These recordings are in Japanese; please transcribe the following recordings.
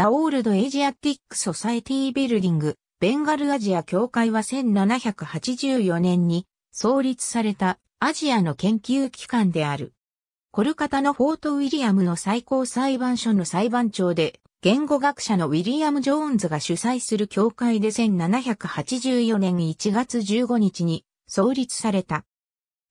ザ・オールド・エジアティック・ソサエティ・ビルディング、ベンガルアジア協会は1784年に創立されたアジアの研究機関である。コルカタのフォート・ウィリアムの最高裁判所の裁判長で、言語学者のウィリアム・ジョーンズが主催する協会で1784年1月15日に創立された。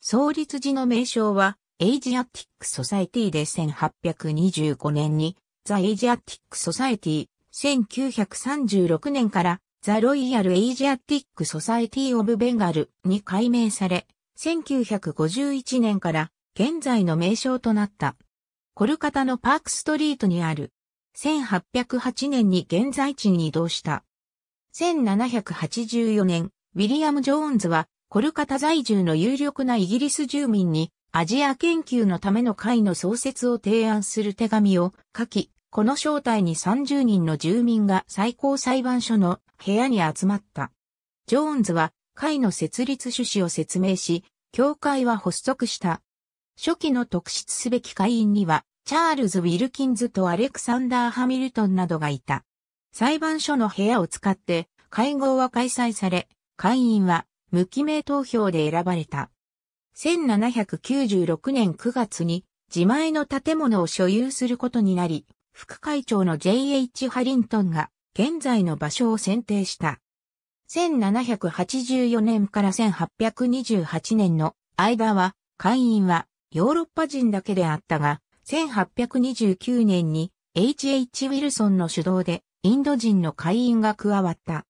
創立時の名称は、エイジアティック・ソサエティで1825年にザ・エイジアティック・ソサエティ、1936年からザ・ロイヤル・エイジアティック・ソサエティ・オブ・ベンガルに改名され、1951年から現在の名称となった。コルカタのパークストリートにある。1808年に現在地に移動した。1784年、ウィリアム・ジョーンズはコルカタ在住の有力なイギリス住民にアジア研究のための会の創設を提案する手紙を書き、この正体に30人の住民が最高裁判所の部屋に集まった。ジョーンズは会の設立趣旨を説明し、教会は発足した。初期の特筆すべき会員には、チャールズ・ウィルキンズとアレクサンダー・ハミルトンなどがいた。裁判所の部屋を使って、会合は開催され、会員は無記名投票で選ばれた。1796年9月に自前の建物を所有することになり、副会長の J.H. ハリントンが現在の場所を選定した。1784年から1828年の間は会員はヨーロッパ人だけであったが、1829年に H.H. ウィルソンの主導でインド人の会員が加わった。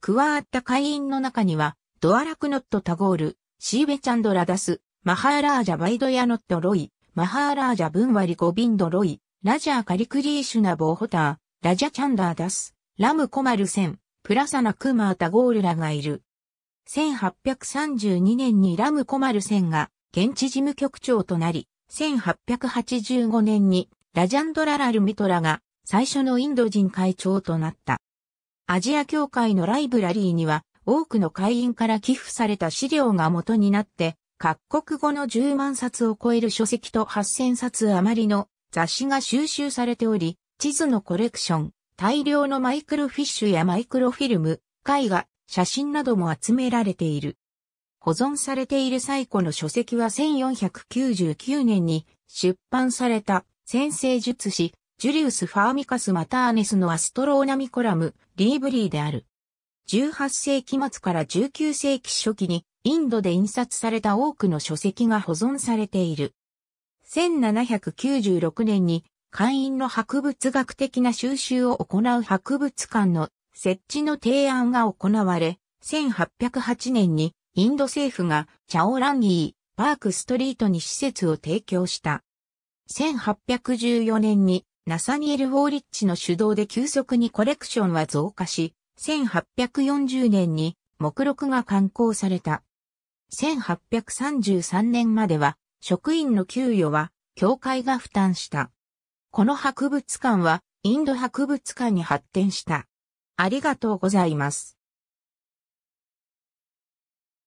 加わった会員の中には、ドアラクノット・タゴール、シーベチャンド・ラダス、マハーラージャ・バイドヤノット・ロイ、マハーラージャ・ブンワリ・ゴビンド・ロイ、ラジャーカリクリーシュナボーホター、ラジャチャンダーダス、ラムコマルセン、プラサナクマータゴールラがいる。1832年にラムコマルセンが現地事務局長となり、1885年にラジャンドララルミトラが最初のインド人会長となった。アジア協会のライブラリーには多くの会員から寄付された資料が元になって、各国語の10万冊を超える書籍と8000冊余りの雑誌が収集されており、地図のコレクション、大量のマイクロフィッシュやマイクロフィルム、絵画、写真なども集められている。保存されている最古の書籍は1499年に出版された先生術師、ジュリウス・ファーミカス・マターネスのアストローナミコラム、リーブリーである。18世紀末から19世紀初期にインドで印刷された多くの書籍が保存されている。1796年に会員の博物学的な収集を行う博物館の設置の提案が行われ、1808年にインド政府がチャオランギー、パークストリートに施設を提供した。1814年にナサニエル・ウォーリッチの主導で急速にコレクションは増加し、1840年に目録が刊行された。1833年までは職員の給与は、教会が負担した。この博物館は、インド博物館に発展した。ありがとうございます。